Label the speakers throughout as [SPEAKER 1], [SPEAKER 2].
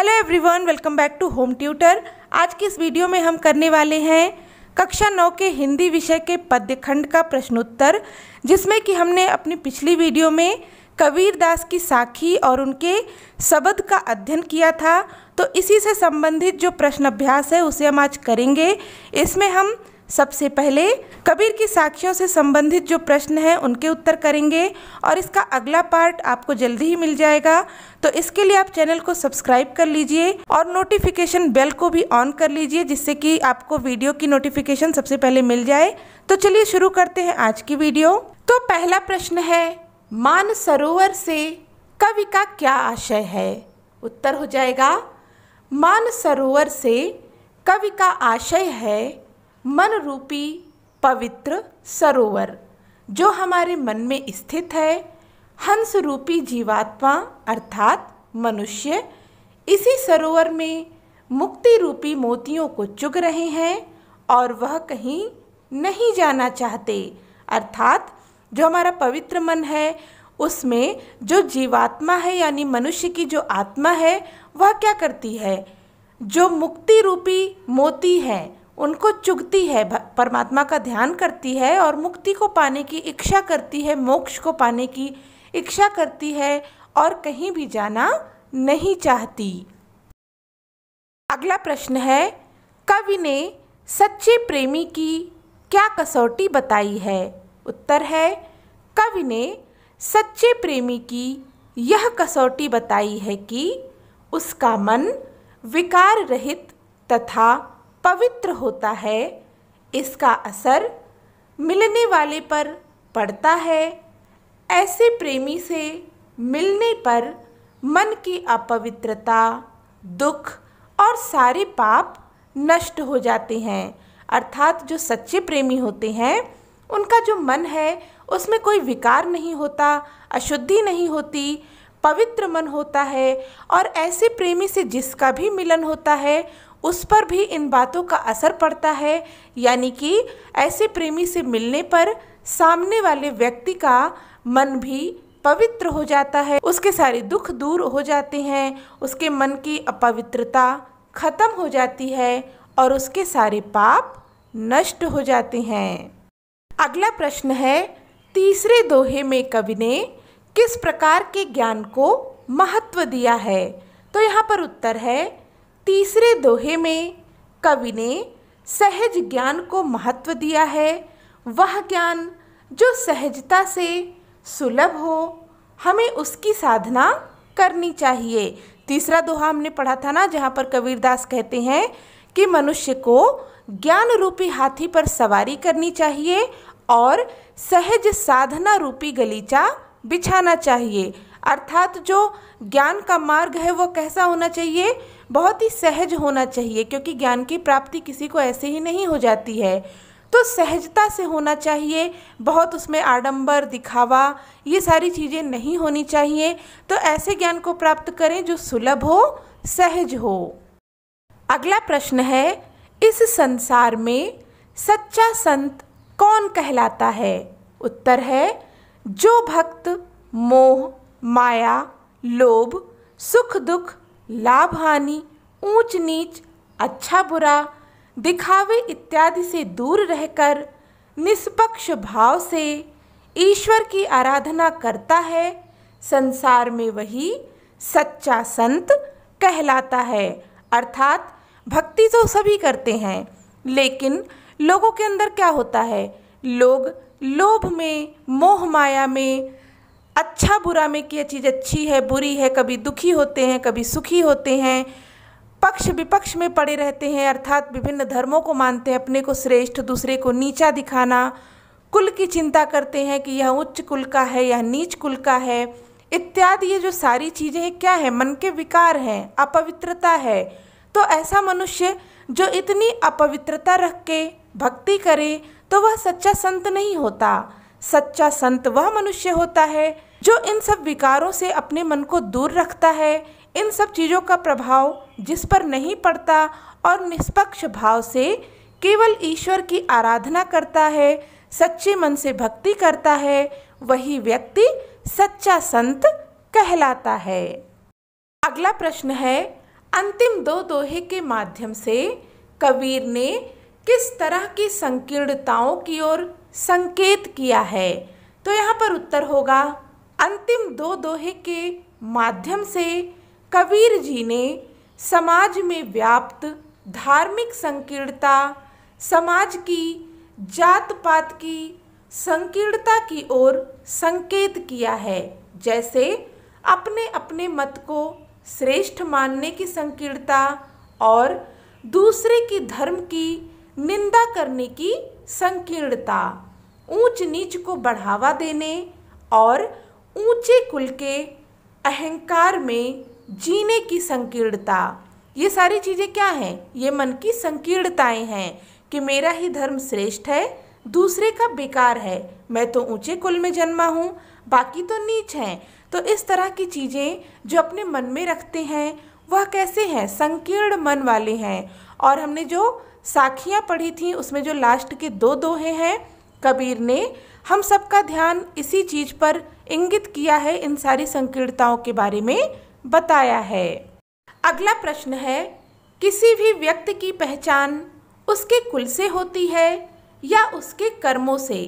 [SPEAKER 1] hello everyone welcome back to home tutor आज की इस वीडियो में हम करने वाले हैं कक्षा नौ के हिंदी विषय के पद्य खंड का प्रश्नोत्तर जिसमें कि हमने अपनी पिछली वीडियो में कबीर दास की साखी और उनके शब्द का अध्ययन किया था तो इसी से संबंधित जो प्रश्न अभ्यास है उसे हम आज करेंगे इसमें हम सबसे पहले कबीर की साक्षियों से संबंधित जो प्रश्न हैं उनके उत्तर करेंगे और इसका अगला पार्ट आपको जल्दी ही मिल जाएगा तो इसके लिए आप चैनल को सब्सक्राइब कर लीजिए और नोटिफिकेशन बेल को भी ऑन कर लीजिए जिससे कि आपको वीडियो की नोटिफिकेशन सबसे पहले मिल जाए तो चलिए शुरू करते हैं आज की वीडियो तो पहला प्रश्न है मान सरोवर से कवि का क्या आशय है उत्तर हो जाएगा मान सरोवर से कवि का आशय है मन रूपी पवित्र सरोवर जो हमारे मन में स्थित है हंस रूपी जीवात्मा अर्थात मनुष्य इसी सरोवर में मुक्ति रूपी मोतियों को चुग रहे हैं और वह कहीं नहीं जाना चाहते अर्थात जो हमारा पवित्र मन है उसमें जो जीवात्मा है यानी मनुष्य की जो आत्मा है वह क्या करती है जो मुक्ति रूपी मोती है उनको चुगती है परमात्मा का ध्यान करती है और मुक्ति को पाने की इच्छा करती है मोक्ष को पाने की इच्छा करती है और कहीं भी जाना नहीं चाहती अगला प्रश्न है कवि ने सच्चे प्रेमी की क्या कसौटी बताई है उत्तर है कवि ने सच्चे प्रेमी की यह कसौटी बताई है कि उसका मन विकार रहित तथा पवित्र होता है इसका असर मिलने वाले पर पड़ता है ऐसे प्रेमी से मिलने पर मन की अपवित्रता दुख और सारे पाप नष्ट हो जाते हैं अर्थात जो सच्चे प्रेमी होते हैं उनका जो मन है उसमें कोई विकार नहीं होता अशुद्धि नहीं होती पवित्र मन होता है और ऐसे प्रेमी से जिसका भी मिलन होता है उस पर भी इन बातों का असर पड़ता है यानी कि ऐसे प्रेमी से मिलने पर सामने वाले व्यक्ति का मन भी पवित्र हो जाता है उसके सारे दुख दूर हो जाते हैं उसके मन की अपवित्रता खत्म हो जाती है और उसके सारे पाप नष्ट हो जाते हैं अगला प्रश्न है तीसरे दोहे में कवि ने किस प्रकार के ज्ञान को महत्व दिया है तो यहाँ पर उत्तर है तीसरे दोहे में कवि ने सहज ज्ञान को महत्व दिया है वह ज्ञान जो सहजता से सुलभ हो हमें उसकी साधना करनी चाहिए तीसरा दोहा हमने पढ़ा था ना जहाँ पर कबीरदास कहते हैं कि मनुष्य को ज्ञान रूपी हाथी पर सवारी करनी चाहिए और सहज साधना रूपी गलीचा बिछाना चाहिए अर्थात जो ज्ञान का मार्ग है वो कैसा होना चाहिए बहुत ही सहज होना चाहिए क्योंकि ज्ञान की प्राप्ति किसी को ऐसे ही नहीं हो जाती है तो सहजता से होना चाहिए बहुत उसमें आडंबर दिखावा ये सारी चीज़ें नहीं होनी चाहिए तो ऐसे ज्ञान को प्राप्त करें जो सुलभ हो सहज हो अगला प्रश्न है इस संसार में सच्चा संत कौन कहलाता है उत्तर है जो भक्त मोह माया लोभ सुख दुख लाभ हानि ऊंच नीच अच्छा बुरा दिखावे इत्यादि से दूर रहकर निष्पक्ष भाव से ईश्वर की आराधना करता है संसार में वही सच्चा संत कहलाता है अर्थात भक्ति तो सभी करते हैं लेकिन लोगों के अंदर क्या होता है लोग लोभ में मोह माया में अच्छा बुरा में कि यह चीज़ अच्छी है बुरी है कभी दुखी होते हैं कभी सुखी होते हैं पक्ष विपक्ष में पड़े रहते हैं अर्थात विभिन्न धर्मों को मानते हैं अपने को श्रेष्ठ दूसरे को नीचा दिखाना कुल की चिंता करते हैं कि यह उच्च कुल का है यह नीच कुल का है इत्यादि ये जो सारी चीज़ें हैं क्या है मन के विकार हैं अपवित्रता है तो ऐसा मनुष्य जो इतनी अपवित्रता रख के भक्ति करे तो वह सच्चा संत नहीं होता सच्चा संत वह मनुष्य होता है जो इन सब विकारों से अपने मन को दूर रखता है इन सब चीज़ों का प्रभाव जिस पर नहीं पड़ता और निष्पक्ष भाव से केवल ईश्वर की आराधना करता है सच्चे मन से भक्ति करता है वही व्यक्ति सच्चा संत कहलाता है अगला प्रश्न है अंतिम दो दोहे के माध्यम से कबीर ने किस तरह की संकीर्णताओं की ओर संकेत किया है तो यहाँ पर उत्तर होगा अंतिम दो दोहे के माध्यम से कबीर जी ने समाज में व्याप्त धार्मिक संकीर्णता समाज की जात पात की संकीर्णता की ओर संकेत किया है जैसे अपने अपने मत को श्रेष्ठ मानने की संकीर्णता और दूसरे की धर्म की निंदा करने की संकीर्णता ऊंच नीच को बढ़ावा देने और ऊंचे कुल के अहंकार में जीने की संकीर्णता ये सारी चीज़ें क्या हैं ये मन की संकीर्णताएं हैं कि मेरा ही धर्म श्रेष्ठ है दूसरे का बेकार है मैं तो ऊंचे कुल में जन्मा हूँ बाकी तो नीच हैं तो इस तरह की चीज़ें जो अपने मन में रखते हैं वह कैसे हैं संकीर्ण मन वाले हैं और हमने जो साखियाँ पढ़ी थी उसमें जो लास्ट के दो दोहे हैं कबीर ने हम सबका ध्यान इसी चीज़ पर इंगित किया है इन सारी संकीर्णताओं के बारे में बताया है अगला प्रश्न है किसी भी व्यक्ति की पहचान उसके कुल से होती है या उसके कर्मों से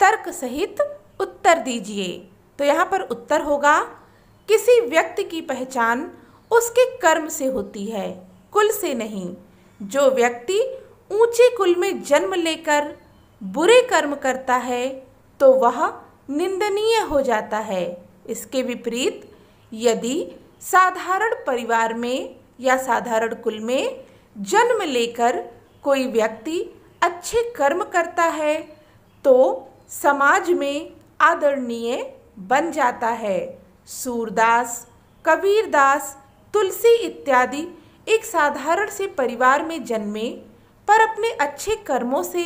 [SPEAKER 1] तर्क सहित उत्तर दीजिए तो यहाँ पर उत्तर होगा किसी व्यक्ति की पहचान उसके कर्म से होती है कुल से नहीं जो व्यक्ति ऊंचे कुल में जन्म लेकर बुरे कर्म करता है तो वह निंदनीय हो जाता है इसके विपरीत यदि साधारण परिवार में या साधारण कुल में जन्म लेकर कोई व्यक्ति अच्छे कर्म करता है तो समाज में आदरणीय बन जाता है सूरदास कबीरदास तुलसी इत्यादि एक साधारण से परिवार में जन्मे पर अपने अच्छे कर्मों से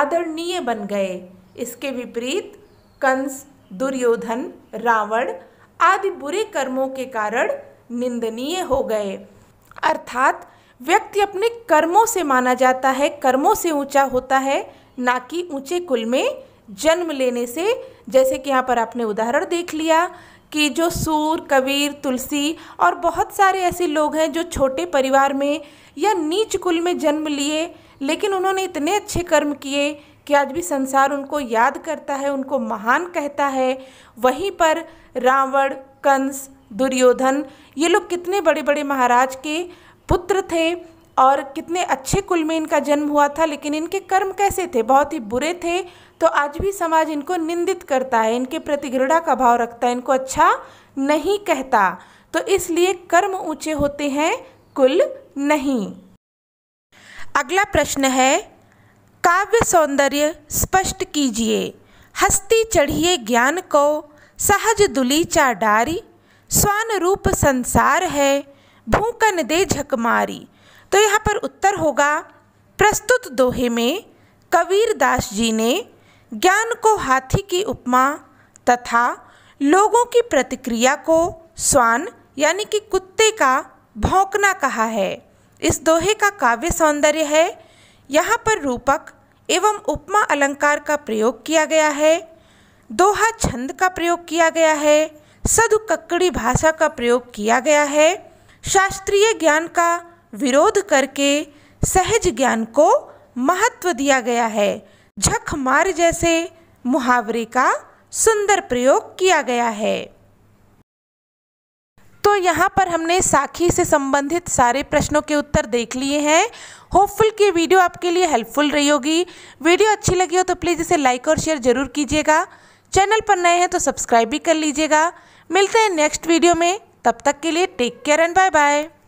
[SPEAKER 1] आदरणीय बन गए इसके विपरीत कंस दुर्योधन रावण आदि बुरे कर्मों के कारण निंदनीय हो गए अर्थात व्यक्ति अपने कर्मों से माना जाता है कर्मों से ऊंचा होता है ना कि ऊंचे कुल में जन्म लेने से जैसे कि यहाँ पर आपने उदाहरण देख लिया कि जो सूर कबीर तुलसी और बहुत सारे ऐसे लोग हैं जो छोटे परिवार में या नीच कुल में जन्म लिए लेकिन उन्होंने इतने अच्छे कर्म किए कि आज भी संसार उनको याद करता है उनको महान कहता है वहीं पर रावण कंस दुर्योधन ये लोग कितने बड़े बड़े महाराज के पुत्र थे और कितने अच्छे कुल में इनका जन्म हुआ था लेकिन इनके कर्म कैसे थे बहुत ही बुरे थे तो आज भी समाज इनको निंदित करता है इनके प्रति घृणा का भाव रखता है इनको अच्छा नहीं कहता तो इसलिए कर्म ऊंचे होते हैं कुल नहीं अगला प्रश्न है काव्य सौंदर्य स्पष्ट कीजिए हस्ती चढ़िए ज्ञान को सहज दुलीचा डारी स्वान रूप संसार है भूकन दे झकमारी तो यहाँ पर उत्तर होगा प्रस्तुत दोहे में कबीर दास जी ने ज्ञान को हाथी की उपमा तथा लोगों की प्रतिक्रिया को स्वान यानी कि कुत्ते का भौंकना कहा है इस दोहे का काव्य सौंदर्य है यहाँ पर रूपक एवं उपमा अलंकार का प्रयोग किया गया है दोहा छंद का प्रयोग किया गया है सदु कक्कड़ी भाषा का प्रयोग किया गया है शास्त्रीय ज्ञान का विरोध करके सहज ज्ञान को महत्व दिया गया है झक मार जैसे मुहावरे का सुंदर प्रयोग किया गया है तो यहाँ पर हमने साखी से संबंधित सारे प्रश्नों के उत्तर देख लिए हैं होपफुल की वीडियो आपके लिए हेल्पफुल रही होगी वीडियो अच्छी लगी हो तो प्लीज़ इसे लाइक और शेयर ज़रूर कीजिएगा चैनल पर नए हैं तो सब्सक्राइब भी कर लीजिएगा मिलते हैं नेक्स्ट वीडियो में तब तक के लिए take care and bye bye